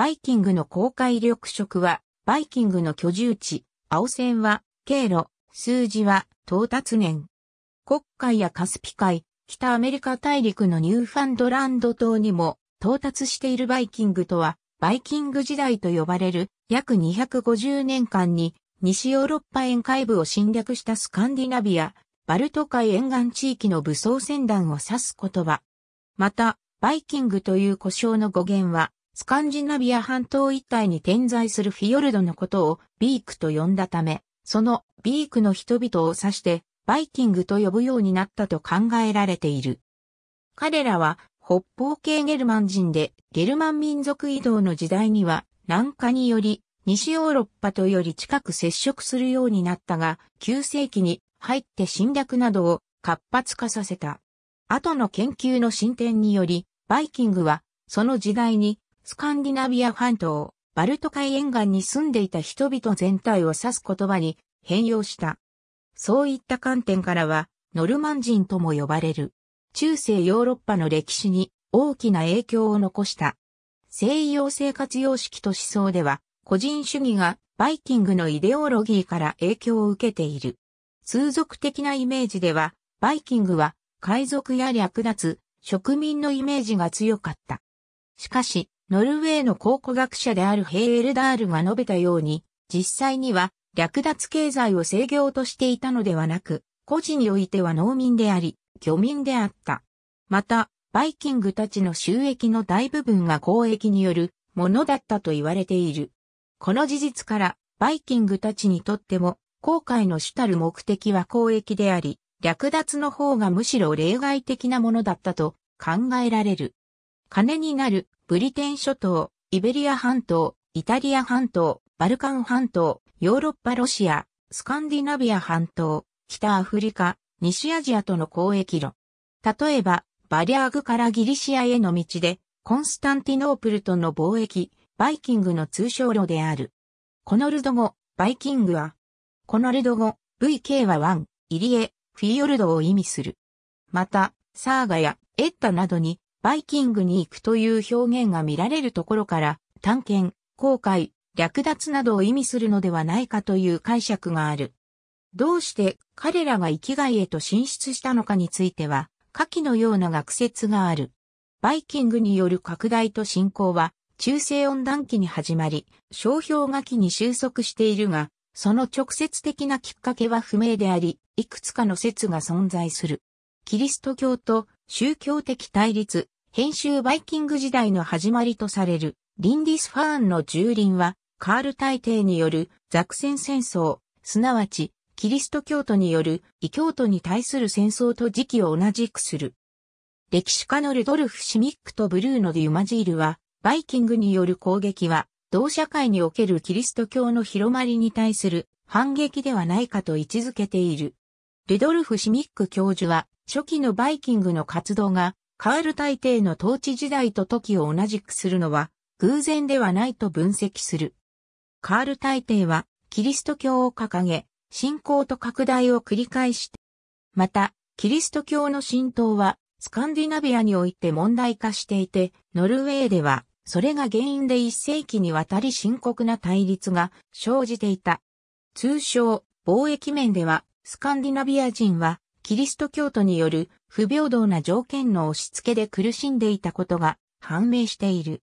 バイキングの公開緑色は、バイキングの居住地、青線は、経路、数字は、到達年。黒海やカスピ海、北アメリカ大陸のニューファンドランド島にも到達しているバイキングとは、バイキング時代と呼ばれる約250年間に西ヨーロッパ沿海部を侵略したスカンディナビア、バルト海沿岸地域の武装船団を指す言葉。また、バイキングという呼称の語源は、スカンジナビア半島一帯に点在するフィヨルドのことをビークと呼んだため、そのビークの人々を指してバイキングと呼ぶようになったと考えられている。彼らは北方系ゲルマン人でゲルマン民族移動の時代には南下により西ヨーロッパとより近く接触するようになったが、9世紀に入って侵略などを活発化させた。後の研究の進展により、バイキングはその時代にスカンディナビア半島、バルト海沿岸に住んでいた人々全体を指す言葉に変容した。そういった観点からは、ノルマン人とも呼ばれる。中世ヨーロッパの歴史に大きな影響を残した。西洋生活様式と思想では、個人主義がバイキングのイデオロギーから影響を受けている。通俗的なイメージでは、バイキングは海賊や略奪、植民のイメージが強かった。しかし、ノルウェーの考古学者であるヘイエルダールが述べたように、実際には略奪経済を制御としていたのではなく、個人においては農民であり、漁民であった。また、バイキングたちの収益の大部分が交易によるものだったと言われている。この事実から、バイキングたちにとっても、航海の主たる目的は交易であり、略奪の方がむしろ例外的なものだったと考えられる。金になるブリテン諸島、イベリア半島、イタリア半島、バルカン半島、ヨーロッパロシア、スカンディナビア半島、北アフリカ、西アジアとの交易路。例えば、バリアーグからギリシアへの道で、コンスタンティノープルとの貿易、バイキングの通称路である。コノルド語、バイキングは、コノルド語、VK はイ入江、フィヨルドを意味する。また、サーガやエッタなどにバイキングに行くという表現が見られるところから、探検、航海、略奪などを意味するのではないかという解釈がある。どうして彼らが生きがいへと進出したのかについては、下記のような学説がある。バイキングによる拡大と進行は、中世温暖期に始まり、商標が期に収束しているが、その直接的なきっかけは不明であり、いくつかの説が存在する。キリスト教と宗教的対立、編集バイキング時代の始まりとされる、リンディスファーンの蹂躙は、カール大帝によるザクセン戦争、すなわち、キリスト教徒による異教徒に対する戦争と時期を同じくする。歴史家のルドルフ・シミックとブルーノ・デュマジールは、バイキングによる攻撃は、同社会におけるキリスト教の広まりに対する反撃ではないかと位置づけている。ルドルフ・シミック教授は、初期のバイキングの活動が、カール大帝の統治時代と時を同じくするのは、偶然ではないと分析する。カール大帝は、キリスト教を掲げ、信仰と拡大を繰り返して、また、キリスト教の浸透は、スカンディナビアにおいて問題化していて、ノルウェーでは、それが原因で一世紀にわたり深刻な対立が生じていた。通称、貿易面では、スカンディナビア人は、キリスト教徒による不平等な条件の押し付けで苦しんでいたことが判明している。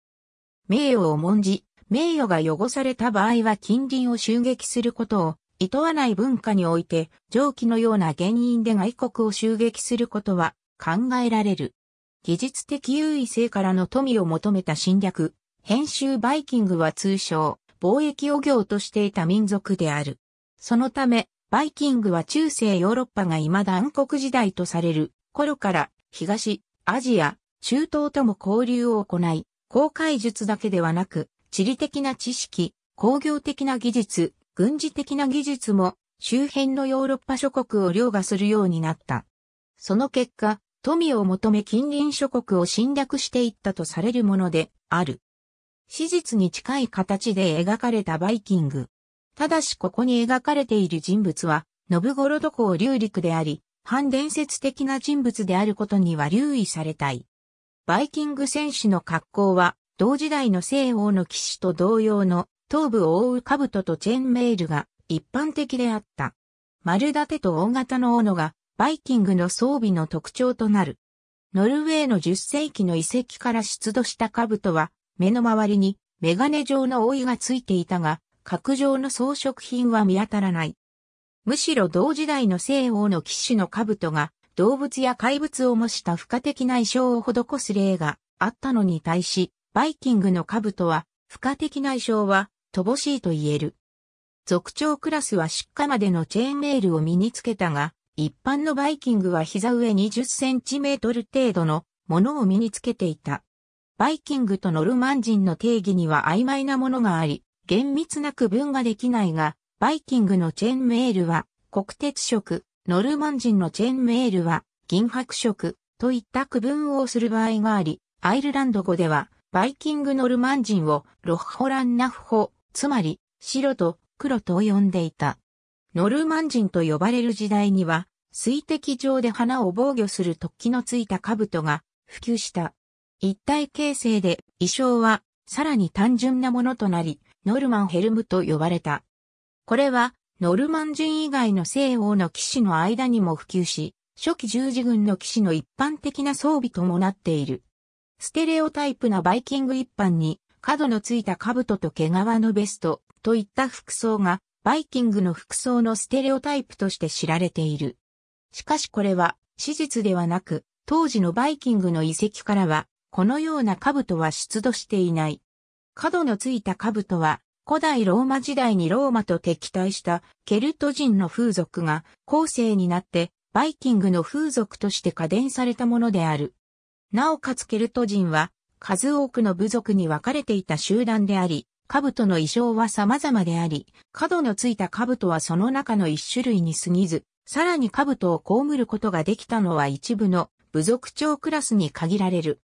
名誉を重んじ、名誉が汚された場合は近隣を襲撃することを厭わない文化において、上記のような原因で外国を襲撃することは考えられる。技術的優位性からの富を求めた侵略、編集バイキングは通称、貿易漁業としていた民族である。そのため、バイキングは中世ヨーロッパが未だ暗黒時代とされる頃から東、アジア、中東とも交流を行い、航海術だけではなく、地理的な知識、工業的な技術、軍事的な技術も周辺のヨーロッパ諸国を凌駕するようになった。その結果、富を求め近隣諸国を侵略していったとされるものである。史実に近い形で描かれたバイキング。ただしここに描かれている人物は、信五郎渡公流陸であり、反伝説的な人物であることには留意されたい。バイキング戦士の格好は、同時代の西欧の騎士と同様の頭部を覆う兜とチェーンメールが一般的であった。丸立てと大型の斧がバイキングの装備の特徴となる。ノルウェーの10世紀の遺跡から出土した兜は目の周りにメガネ状の覆いがついていたが、格上の装飾品は見当たらない。むしろ同時代の西欧の騎士の兜が動物や怪物を模した付加的な衣装を施す例があったのに対し、バイキングの兜は付加的な衣装は乏しいと言える。族長クラスは出荷までのチェーンメールを身につけたが、一般のバイキングは膝上20センチメートル程度のものを身につけていた。バイキングとノルマン人の定義には曖昧なものがあり、厳密な区分ができないが、バイキングのチェーンメールは国鉄色、ノルマン人のチェーンメールは銀白色といった区分をする場合があり、アイルランド語ではバイキングノルマン人をロッホランナフホ、つまり白と黒と呼んでいた。ノルマン人と呼ばれる時代には、水滴状で花を防御する突起のついた兜が普及した。一体形成で衣装はさらに単純なものとなり、ノルマンヘルムと呼ばれた。これは、ノルマン人以外の西欧の騎士の間にも普及し、初期十字軍の騎士の一般的な装備ともなっている。ステレオタイプなバイキング一般に、角のついた兜と毛皮のベストといった服装が、バイキングの服装のステレオタイプとして知られている。しかしこれは、史実ではなく、当時のバイキングの遺跡からは、このような兜は出土していない。角のついた兜は、古代ローマ時代にローマと敵対したケルト人の風俗が後世になってバイキングの風俗として家電されたものである。なおかつケルト人は数多くの部族に分かれていた集団であり、兜の衣装は様々であり、角のついた兜はその中の一種類に過ぎず、さらに兜を被ることができたのは一部の部族長クラスに限られる。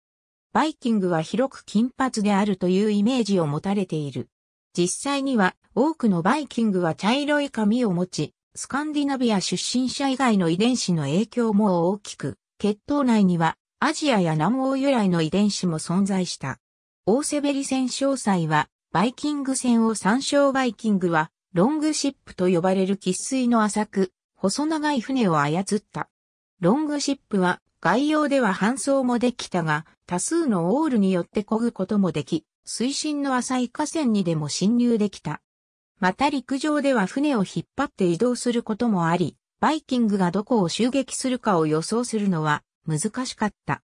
バイキングは広く金髪であるというイメージを持たれている。実際には多くのバイキングは茶色い髪を持ち、スカンディナビア出身者以外の遺伝子の影響も大きく、血統内にはアジアや南欧由来の遺伝子も存在した。オーセベリ戦詳細は、バイキング戦を参照バイキングは、ロングシップと呼ばれる喫水の浅く、細長い船を操った。ロングシップは、概要では搬送もできたが、多数のオールによって漕ぐこともでき、水深の浅い河川にでも侵入できた。また陸上では船を引っ張って移動することもあり、バイキングがどこを襲撃するかを予想するのは難しかった。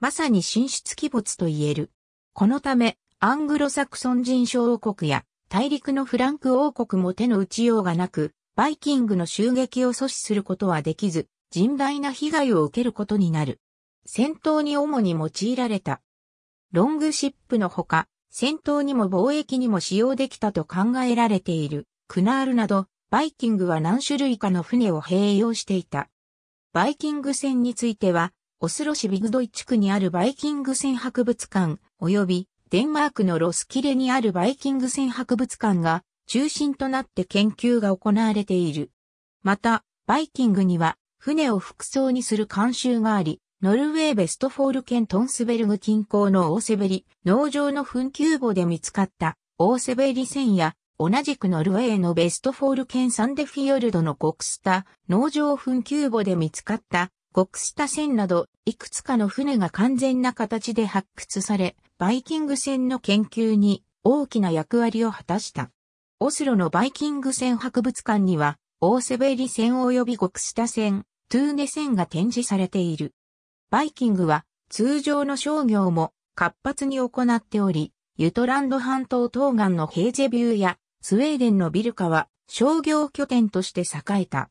まさに神出鬼没と言える。このため、アングロサクソン人小王国や大陸のフランク王国も手の打ちようがなく、バイキングの襲撃を阻止することはできず、甚大な被害を受けることになる。戦闘に主に用いられた。ロングシップのほか、戦闘にも貿易にも使用できたと考えられている、クナールなど、バイキングは何種類かの船を併用していた。バイキング船については、オスロ市ビグドイ地区にあるバイキング船博物館、及びデンマークのロスキレにあるバイキング船博物館が中心となって研究が行われている。また、バイキングには船を服装にする慣習があり、ノルウェーベストフォール県トンスベルグ近郊のオーセベリ、農場の墳丘墓で見つかったオーセベリ線や、同じくノルウェーのベストフォール県サンデフィヨルドのコクスタ、農場墳丘墓で見つかったコクスタ船など、いくつかの船が完全な形で発掘され、バイキング船の研究に大きな役割を果たした。オスロのバイキング船博物館には、オーセベリ船及びコクスタ船、トゥーネ船が展示されている。バイキングは通常の商業も活発に行っており、ユトランド半島東岸のヘーゼビューやスウェーデンのビルカは商業拠点として栄えた。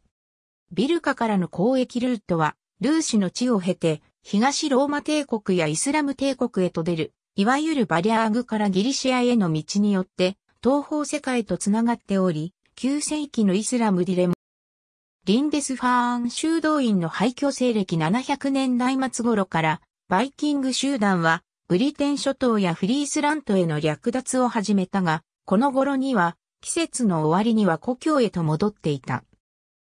ビルカからの交易ルートはルーシの地を経て東ローマ帝国やイスラム帝国へと出る、いわゆるバリアーグからギリシアへの道によって東方世界とつながっており、9世紀のイスラムディレムリンデスファーン修道院の廃墟西暦700年代末頃から、バイキング集団は、ブリテン諸島やフリースラントへの略奪を始めたが、この頃には、季節の終わりには故郷へと戻っていた。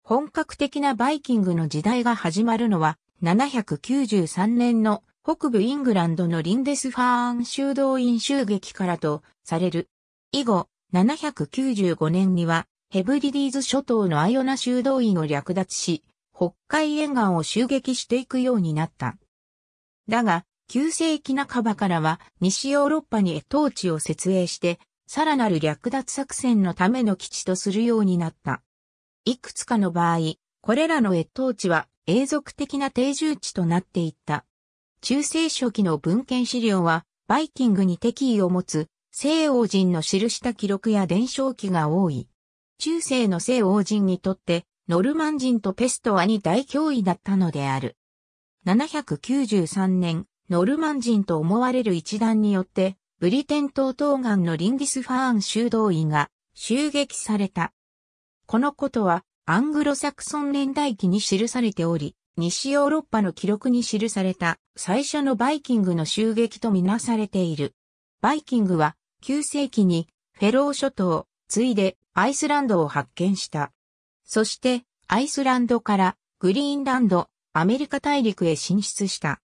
本格的なバイキングの時代が始まるのは、793年の北部イングランドのリンデスファーン修道院襲撃からとされる。以後、795年にはヘブリディーズ諸島のアイオナ修道院を略奪し、北海沿岸を襲撃していくようになった。だが、旧世紀半ばからは西ヨーロッパに越冬地を設営して、さらなる略奪作戦のための基地とするようになった。いくつかの場合、これらの越冬地は永続的な定住地となっていった。中世初期の文献資料は、バイキングに敵意を持つ西欧人の記した記録や伝承記が多い。中世の聖王人にとって、ノルマン人とペストはに大脅威だったのである。793年、ノルマン人と思われる一団によって、ブリテン島東岸のリンディスファーン修道院が襲撃された。このことは、アングロサクソン年代記に記されており、西ヨーロッパの記録に記された最初のバイキングの襲撃とみなされている。バイキングは9世紀にフェロー諸島、ついでアイスランドを発見した。そして、アイスランドからグリーンランド、アメリカ大陸へ進出した。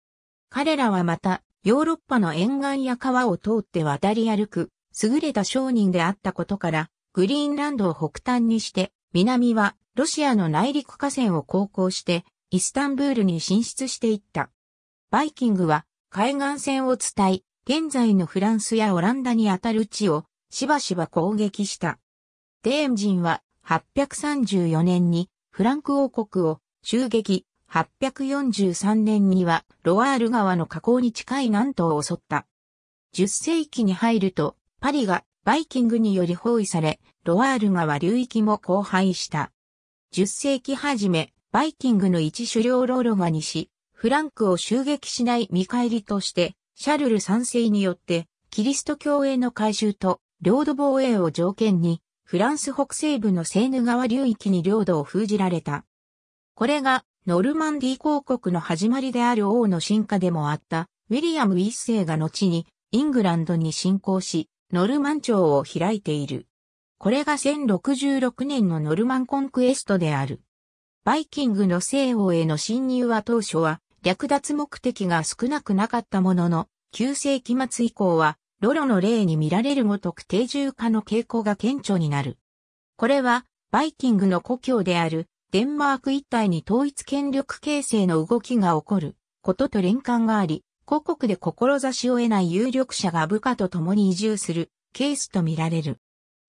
彼らはまた、ヨーロッパの沿岸や川を通って渡り歩く、優れた商人であったことから、グリーンランドを北端にして、南はロシアの内陸河川を航行して、イスタンブールに進出していった。バイキングは海岸線を伝い、現在のフランスやオランダにあたる地をしばしば攻撃した。デーン人は834年にフランク王国を襲撃、843年にはロワール川の河口に近い南東を襲った。10世紀に入るとパリがバイキングにより包囲され、ロワール川流域も荒廃した。10世紀初め、バイキングの一狩猟ローロが西、フランクを襲撃しない見返りとして、シャルル三世によって、キリスト教への改修と領土防衛を条件に、フランス北西部のセーヌ川流域に領土を封じられた。これが、ノルマンディ公国の始まりである王の進化でもあった、ウィリアム一世が後に、イングランドに侵攻し、ノルマン朝を開いている。これが1066年のノルマンコンクエストである。バイキングの西欧への侵入は当初は略奪目的が少なくなかったものの、9世紀末以降はロロの例に見られるごとく定住化の傾向が顕著になる。これは、バイキングの故郷である、デンマーク一帯に統一権力形成の動きが起こる、ことと連関があり、故国で志を得ない有力者が部下と共に移住する、ケースと見られる。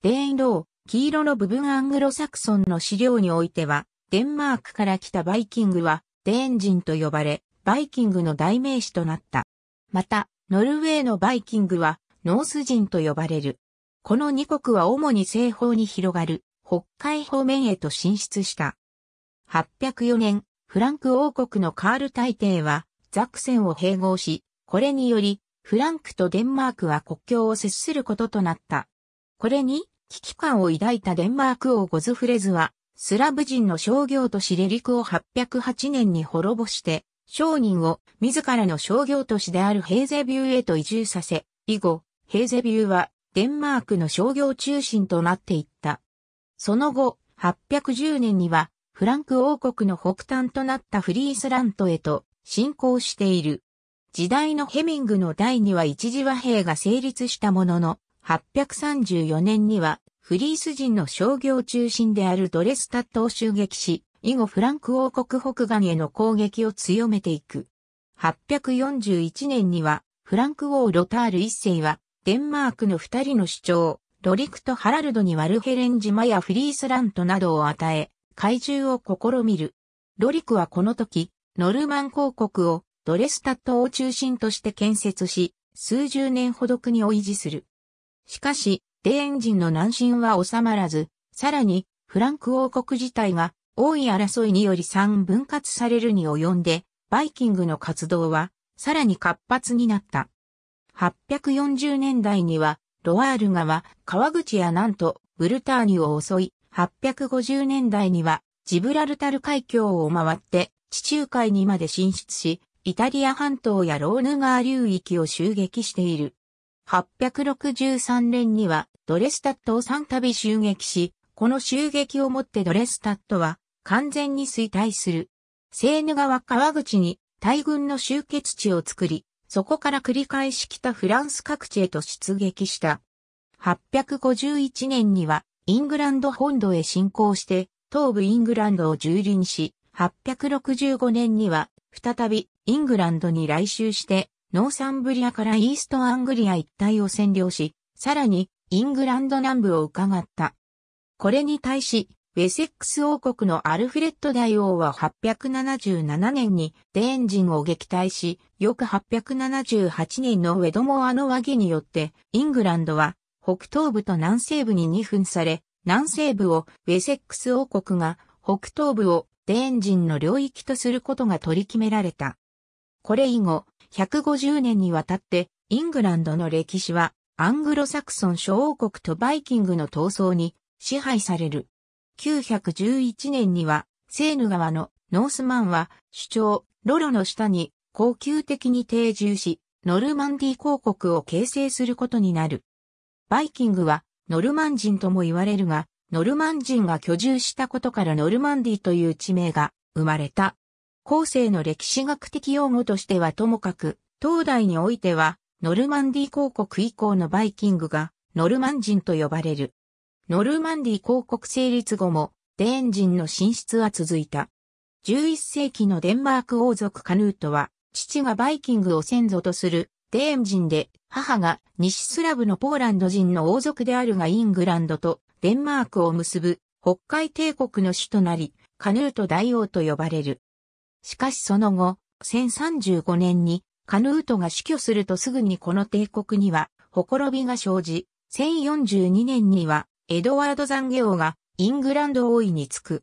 デーンロー、黄色の部分アングロサクソンの資料においては、デンマークから来たバイキングは、デーン人と呼ばれ、バイキングの代名詞となった。また、ノルウェーのバイキングは、ノース人と呼ばれる。この二国は主に西方に広がる北海方面へと進出した。804年、フランク王国のカール大帝はザクセンを併合し、これによりフランクとデンマークは国境を接することとなった。これに危機感を抱いたデンマーク王ゴズフレズは、スラブ人の商業都市レリクを808年に滅ぼして、商人を自らの商業都市であるヘーゼビューへと移住させ、以後、ヘーゼビューはデンマークの商業中心となっていった。その後、810年にはフランク王国の北端となったフリースラントへと侵攻している。時代のヘミングの代には一時和平が成立したものの、834年にはフリース人の商業中心であるドレスタットを襲撃し、以後フランク王国北岸への攻撃を強めていく。841年にはフランク王ロタール一世はデンマークの二人の主張、ロリクとハラルドにワルヘレン島やフリースラントなどを与え、怪獣を試みる。ロリクはこの時、ノルマン公国をドレスタットを中心として建設し、数十年ほど国を維持する。しかし、デーン人の南進は収まらず、さらに、フランク王国自体が、王位争いにより3分割されるに及んで、バイキングの活動は、さらに活発になった。8 4 0年代には、ロワール川、川口やなんと、ブルターニュを襲い、850年代には、ジブラルタル海峡を回って、地中海にまで進出し、イタリア半島やローヌ川流域を襲撃している。863年には、ドレスタットを3度襲撃し、この襲撃をもってドレスタットは完全に衰退する。セーヌ川川口に大軍の集結地を作り、そこから繰り返し北フランス各地へと出撃した。851年には、イングランド本土へ侵攻して、東部イングランドを蹂躙し、865年には、再びイングランドに来襲して、ノーサンブリアからイーストアングリア一帯を占領し、さらにイングランド南部を伺った。これに対し、ウェセックス王国のアルフレッド大王は877年にデーン人を撃退し、翌878年のウェドモアの和議によって、イングランドは北東部と南西部に二分され、南西部をウェセックス王国が、北東部をデーン人の領域とすることが取り決められた。これ以後、150年にわたって、イングランドの歴史は、アングロサクソン諸王国とバイキングの闘争に支配される。1911年には、セーヌ川のノースマンは、主張、ロロの下に、恒久的に定住し、ノルマンディ公国を形成することになる。バイキングは、ノルマン人とも言われるが、ノルマン人が居住したことからノルマンディという地名が生まれた。後世の歴史学的用語としてはともかく、東大においては、ノルマンディ公国以降のバイキングが、ノルマン人と呼ばれる。ノルマンディ公国成立後も、デーン人の進出は続いた。11世紀のデンマーク王族カヌートは、父がバイキングを先祖とするデーン人で、母が西スラブのポーランド人の王族であるがイングランドとデンマークを結ぶ北海帝国の主となり、カヌート大王と呼ばれる。しかしその後、1035年にカヌートが死去するとすぐにこの帝国には、ほころびが生じ、1042年にはエドワード・ザンゲオがイングランド王位につく。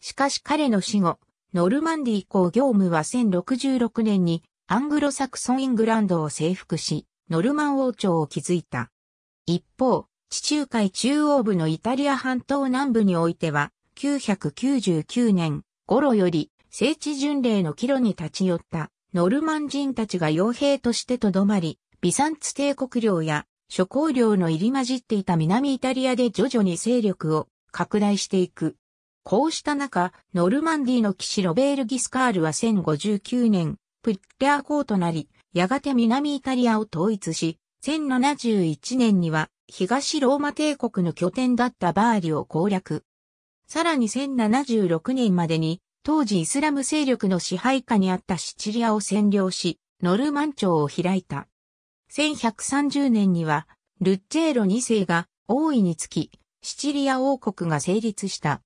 しかし彼の死後、ノルマンディ公業務は1066年にアングロサクソンイングランドを征服し、ノルマン王朝を築いた。一方、地中海中央部のイタリア半島南部においては、999年頃より聖地巡礼の帰路に立ち寄ったノルマン人たちが傭兵としてとどまり、ビサンツ帝国領や諸公領の入り混じっていた南イタリアで徐々に勢力を拡大していく。こうした中、ノルマンディの騎士ロベール・ギスカールは1059年、プッレア公となり、やがて南イタリアを統一し、1071年には東ローマ帝国の拠点だったバーリを攻略。さらに1076年までに、当時イスラム勢力の支配下にあったシチリアを占領し、ノルマン朝を開いた。1130年には、ルッチェーロ2世が王位につき、シチリア王国が成立した。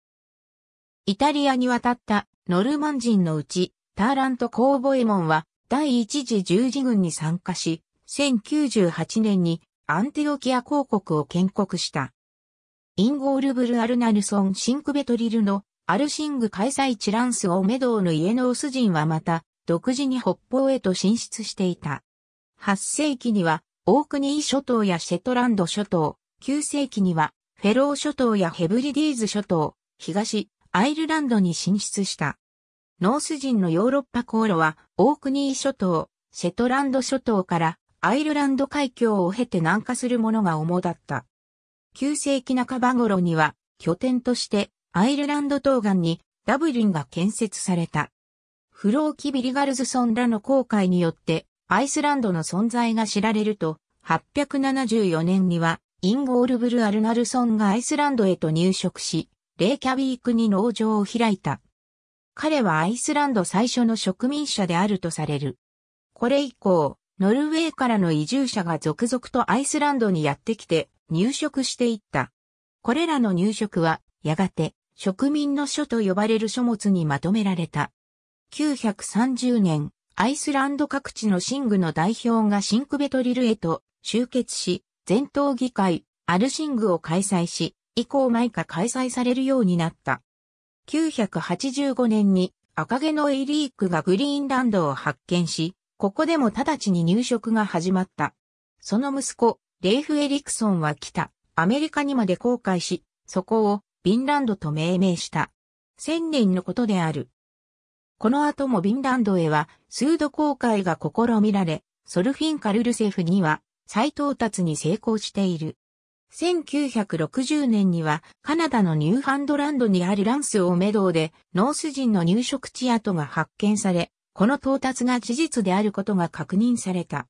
イタリアに渡ったノルマン人のうち、ターラント・コーボエモンは第一次十字軍に参加し、1098年にアンテオキア公国を建国した。インゴールブル・アルナルソン・シンクベトリルのアルシング開催チランスをメドウの家のオス人はまた、独自に北方へと進出していた。8世紀には、オークニー諸島やシェトランド諸島、9世紀には、フェロー諸島やヘブリディーズ諸島、東、アイルランドに進出した。ノース人のヨーロッパ航路は、オークニー諸島、シェトランド諸島から、アイルランド海峡を経て南下するものが主だった。9世紀半ば頃には、拠点として、アイルランド東岸に、ダブリンが建設された。フローキ・ビリガルズソンらの航海によって、アイスランドの存在が知られると、874年には、インゴールブル・アルナルソンがアイスランドへと入植し、レイキャビークに農場を開いた。彼はアイスランド最初の植民者であるとされる。これ以降、ノルウェーからの移住者が続々とアイスランドにやってきて入植していった。これらの入植は、やがて植民の書と呼ばれる書物にまとめられた。930年、アイスランド各地のシングの代表がシンクベトリルへと集結し、全党議会、アルシングを開催し、以降毎回開催されるようになった。985年に赤毛のエイリークがグリーンランドを発見し、ここでも直ちに入植が始まった。その息子、レイフ・エリクソンは北、アメリカにまで航海し、そこをビンランドと命名した。千年のことである。この後もビンランドへは、数度航海が試みられ、ソルフィンカルルセフには、再到達に成功している。1960年にはカナダのニューハンドランドにあるランスオーメドーでノース人の入植地跡が発見され、この到達が事実であることが確認された。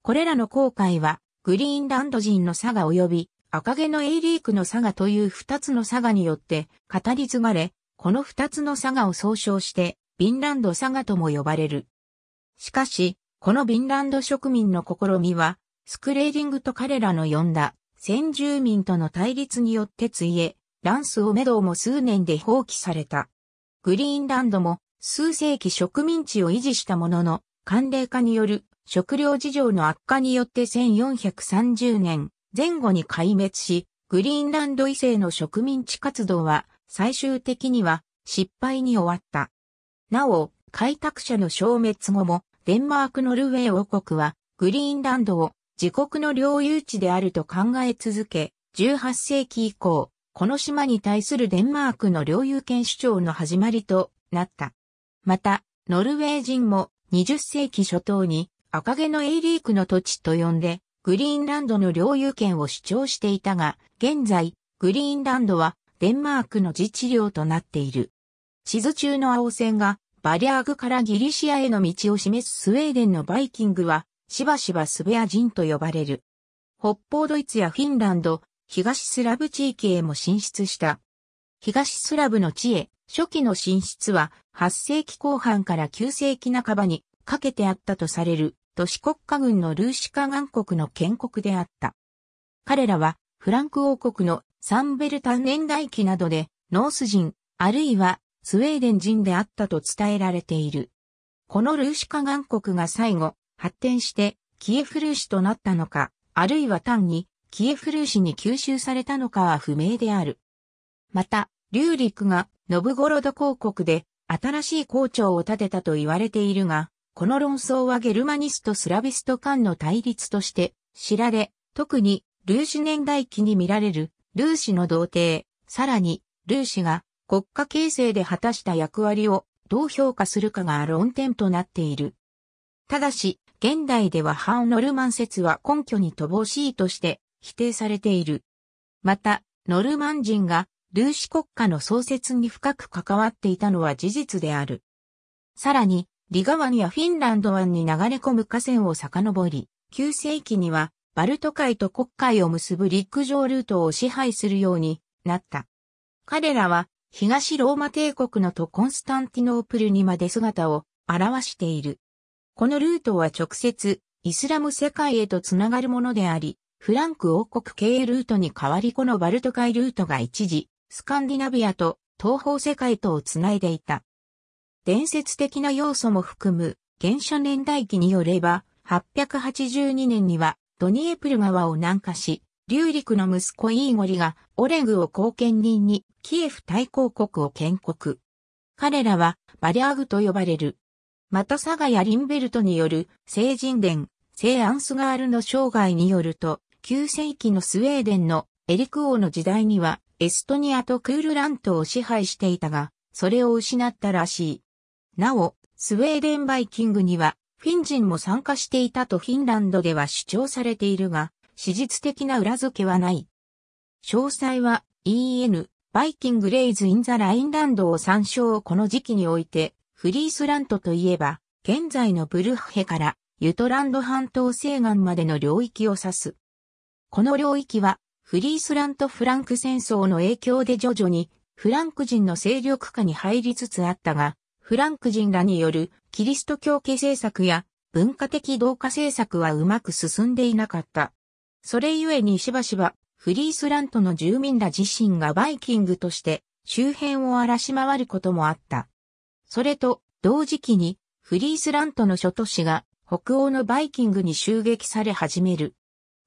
これらの航海はグリーンランド人の佐賀及び赤毛のエイリークの佐賀という二つの佐賀によって語り継がれ、この二つの佐賀を総称してビンランドサガとも呼ばれる。しかし、このビンランド植民の試みは、スクレーディングと彼らの呼んだ先住民との対立によってついえ、ランスをメドウも数年で放棄された。グリーンランドも数世紀植民地を維持したものの、寒冷化による食料事情の悪化によって1430年前後に壊滅し、グリーンランド異性の植民地活動は最終的には失敗に終わった。なお、開拓者の消滅後も、デンマークノルウェー王国は、グリーンランドを自国の領有地であると考え続け、18世紀以降、この島に対するデンマークの領有権主張の始まりとなった。また、ノルウェー人も20世紀初頭に赤毛のエイリークの土地と呼んで、グリーンランドの領有権を主張していたが、現在、グリーンランドはデンマークの自治領となっている。地図中の青線がバリアーグからギリシアへの道を示すスウェーデンのバイキングは、しばしばスベア人と呼ばれる。北方ドイツやフィンランド、東スラブ地域へも進出した。東スラブの地へ、初期の進出は、8世紀後半から9世紀半ばにかけてあったとされる、都市国家軍のルーシカ岩国の建国であった。彼らは、フランク王国のサンベルタン年代記などで、ノース人、あるいはスウェーデン人であったと伝えられている。このルーシカ岩国が最後、発展してキエフルーシとなったのか、あるいは単にキエフルーシに吸収されたのかは不明である。また、リューリクがノブゴロド公国で新しい校長を立てたと言われているが、この論争はゲルマニスト・スラビスト間の対立として知られ、特にルーシ年代記に見られるルーシの童貞、さらにルーシが国家形成で果たした役割をどう評価するかが論点となっている。ただし、現代では反ノルマン説は根拠に乏しいとして否定されている。また、ノルマン人がルーシ国家の創設に深く関わっていたのは事実である。さらに、リガ湾やフィンランド湾に流れ込む河川を遡り、9世紀にはバルト海と国海を結ぶ陸上ルートを支配するようになった。彼らは東ローマ帝国のとコンスタンティノープルにまで姿を表している。このルートは直接イスラム世界へとつながるものであり、フランク王国経ルートに代わりこのバルト海ルートが一時、スカンディナビアと東方世界とをつないでいた。伝説的な要素も含む、原初年代記によれば、882年にはドニエプル川を南下し、リ陸の息子イーゴリがオレグを後見人にキエフ大公国を建国。彼らはバリアーグと呼ばれる。またサガやリンベルトによる聖人伝、聖アンスガールの生涯によると、9世紀のスウェーデンのエリク王の時代にはエストニアとクールラントを支配していたが、それを失ったらしい。なお、スウェーデンバイキングにはフィン人も参加していたとフィンランドでは主張されているが、史実的な裏付けはない。詳細は EN、バイキングレイズ・イン・ザ・ラインランドを参照この時期において、フリースラントといえば、現在のブルッヘからユトランド半島西岸までの領域を指す。この領域は、フリースラント・フランク戦争の影響で徐々にフランク人の勢力下に入りつつあったが、フランク人らによるキリスト教系政策や文化的同化政策はうまく進んでいなかった。それゆえにしばしば、フリースラントの住民ら自身がバイキングとして周辺を荒らし回ることもあった。それと、同時期に、フリースラントの諸都市が北欧のバイキングに襲撃され始める。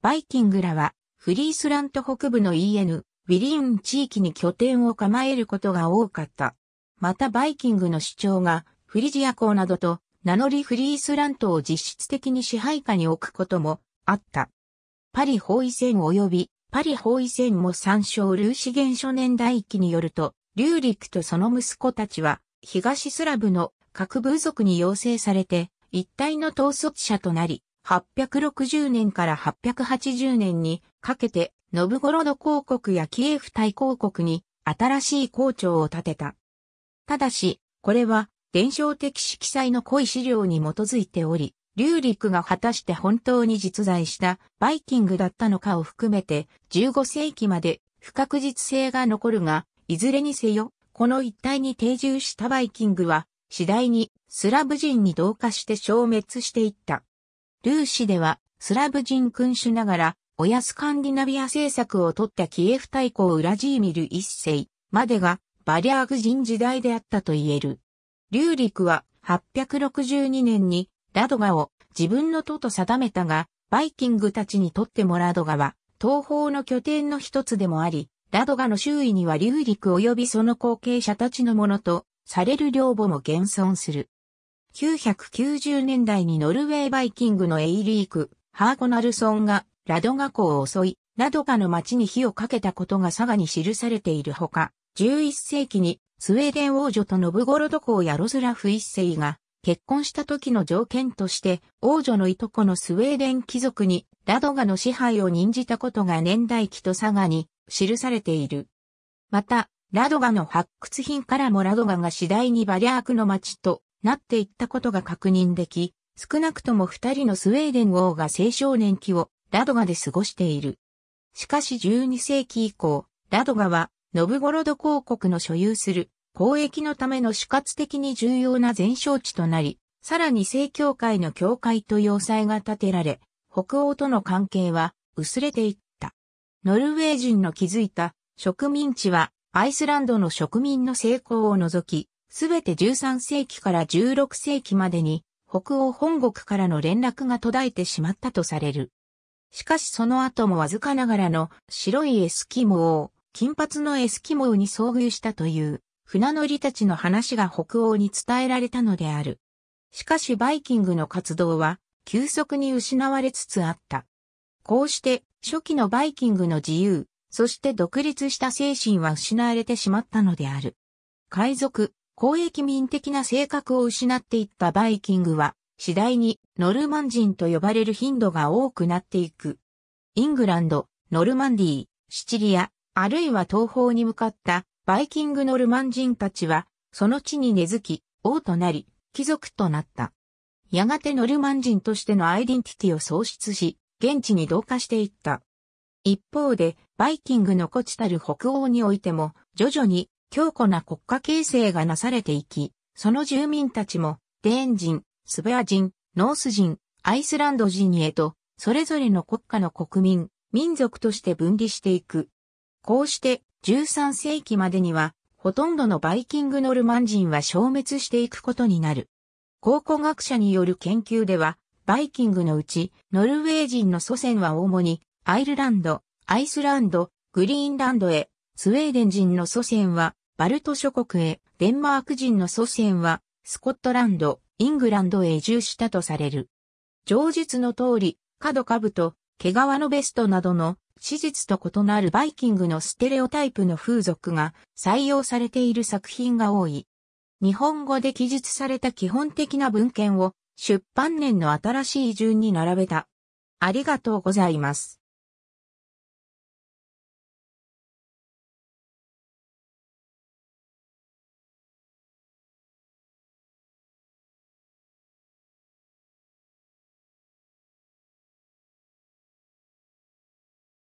バイキングらは、フリースラント北部の EN、ウィリーン地域に拠点を構えることが多かった。またバイキングの主張が、フリジア港などと名乗りフリースラントを実質的に支配下に置くこともあった。パリ包囲戦及びパリ包囲戦も参照ルーシゲン初年代記によると、リューリックとその息子たちは東スラブの各部族に要請されて一体の統率者となり、860年から880年にかけてノブゴロド公国やキエフ大公国に新しい校長を建てた。ただし、これは伝承的色彩の濃い資料に基づいており、リューリクが果たして本当に実在したバイキングだったのかを含めて15世紀まで不確実性が残るが、いずれにせよ、この一帯に定住したバイキングは次第にスラブ人に同化して消滅していった。ルーシではスラブ人君主ながら、親スカンディナビア政策を取ったキエフ大公ウラジーミル一世までがバリアーグ人時代であったと言える。リューリクは862年にラドガを自分の都と定めたが、バイキングたちにとってもラドガは、東方の拠点の一つでもあり、ラドガの周囲には流陸及びその後継者たちのものとされる領母も現存する。990年代にノルウェーバイキングのエイリーク、ハーコナルソンがラドガ港を襲い、ラドガの町に火をかけたことが佐賀に記されているほか、11世紀にスウェーデン王女とノブゴロド公やロスラフ一世が結婚した時の条件として王女のいとこのスウェーデン貴族にラドガの支配を任じたことが年代記と佐賀に記されている。また、ラドガの発掘品からもラドガが次第にバリアークの町となっていったことが確認でき、少なくとも二人のスウェーデン王が青少年期をラドガで過ごしている。しかし12世紀以降、ラドガはノブゴロド公国の所有する交易のための主活的に重要な前哨地となり、さらに正教会の教会と要塞が建てられ、北欧との関係は薄れていった。ノルウェー人の築いた植民地はアイスランドの植民の成功を除き、すべて13世紀から16世紀までに北欧本国からの連絡が途絶えてしまったとされる。しかしその後もわずかながらの白いエスキモを金髪のエスキモに遭遇したという船乗りたちの話が北欧に伝えられたのである。しかしバイキングの活動は急速に失われつつあった。こうして初期のバイキングの自由、そして独立した精神は失われてしまったのである。海賊、公益民的な性格を失っていったバイキングは、次第にノルマン人と呼ばれる頻度が多くなっていく。イングランド、ノルマンディー、シチリア、あるいは東方に向かったバイキングノルマン人たちは、その地に根付き、王となり、貴族となった。やがてノルマン人としてのアイデンティティを喪失し、現地に同化していった。一方で、バイキングのこ地たる北欧においても、徐々に強固な国家形成がなされていき、その住民たちも、デーン人、スベア人、ノース人、アイスランド人へと、それぞれの国家の国民、民族として分離していく。こうして、13世紀までには、ほとんどのバイキングノルマン人は消滅していくことになる。考古学者による研究では、バイキングのうち、ノルウェー人の祖先は主に、アイルランド、アイスランド、グリーンランドへ、スウェーデン人の祖先は、バルト諸国へ、デンマーク人の祖先は、スコットランド、イングランドへ移住したとされる。上述の通り、角兜、毛皮のベストなどの史実と異なるバイキングのステレオタイプの風俗が採用されている作品が多い。日本語で記述された基本的な文献を出版年の新しい順に並べた。ありがとうございます。